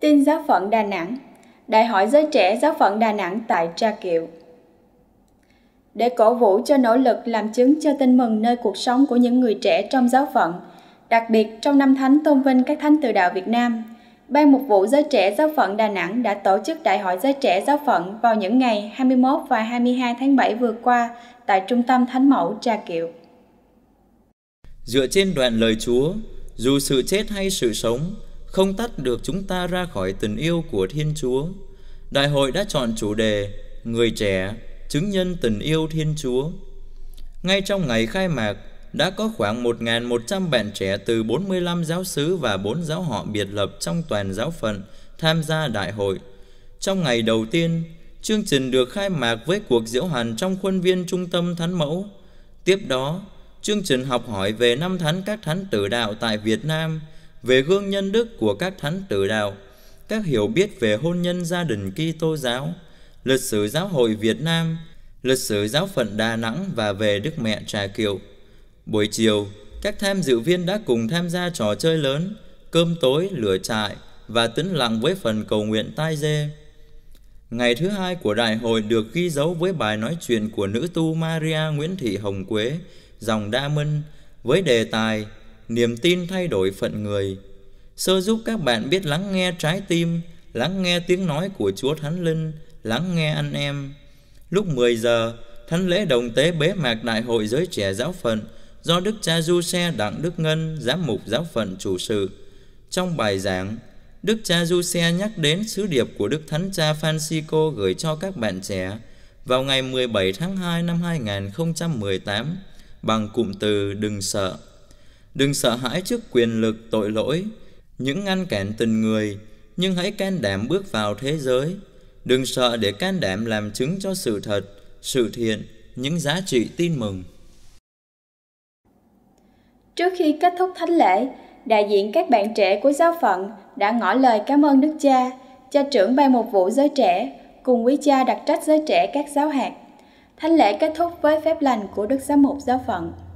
Tin giáo phận Đà Nẵng Đại hội giới trẻ giáo phận Đà Nẵng tại Tra Kiệu Để cổ vũ cho nỗ lực làm chứng cho tin mừng nơi cuộc sống của những người trẻ trong giáo phận, đặc biệt trong năm thánh tôn vinh các thánh từ đạo Việt Nam, Ban Mục vụ Giới trẻ Giáo phận Đà Nẵng đã tổ chức Đại hội Giới trẻ Giáo phận vào những ngày 21 và 22 tháng 7 vừa qua tại Trung tâm Thánh Mẫu Trà Kiệu. Dựa trên đoạn lời Chúa, dù sự chết hay sự sống, không tách được chúng ta ra khỏi tình yêu của Thiên Chúa. Đại hội đã chọn chủ đề Người trẻ, chứng nhân tình yêu Thiên Chúa. Ngay trong ngày khai mạc, đã có khoảng 1.100 bạn trẻ từ 45 giáo xứ và 4 giáo họ biệt lập trong toàn giáo phận tham gia đại hội. Trong ngày đầu tiên, chương trình được khai mạc với cuộc diễu hành trong khuôn viên trung tâm Thánh Mẫu. Tiếp đó, chương trình học hỏi về năm thánh các thánh tử đạo tại Việt Nam – về gương nhân đức của các thánh tử đạo, các hiểu biết về hôn nhân gia đình Kitô giáo, lịch sử giáo hội Việt Nam, lịch sử giáo phận Đà Nẵng và về Đức Mẹ Trà Kiệu. Buổi chiều, các tham dự viên đã cùng tham gia trò chơi lớn, cơm tối, lửa trại và tĩnh lặng với phần cầu nguyện tai dê. Ngày thứ hai của đại hội được ghi dấu với bài nói chuyện của nữ tu Maria Nguyễn Thị Hồng Quế, dòng Đa Minh, với đề tài niềm tin thay đổi phận người. Sơ giúp các bạn biết lắng nghe trái tim, lắng nghe tiếng nói của Chúa Thánh Linh, lắng nghe anh em. Lúc 10 giờ, Thánh lễ đồng tế bế mạc Đại hội giới trẻ giáo phận do Đức cha Du Xe Đặng Đức Ngân, giám mục giáo phận chủ sự. Trong bài giảng, Đức cha Du Xe nhắc đến sứ điệp của Đức Thánh cha Francisco gửi cho các bạn trẻ vào ngày 17 tháng 2 năm 2018 bằng cụm từ đừng sợ. Đừng sợ hãi trước quyền lực tội lỗi, những ngăn cản tình người, nhưng hãy can đảm bước vào thế giới. Đừng sợ để can đảm làm chứng cho sự thật, sự thiện, những giá trị tin mừng. Trước khi kết thúc thánh lễ, đại diện các bạn trẻ của giáo phận đã ngỏ lời cảm ơn Đức Cha, cha trưởng ban một vụ giới trẻ, cùng quý cha đặc trách giới trẻ các giáo hạt. Thánh lễ kết thúc với phép lành của Đức Giám mục giáo phận.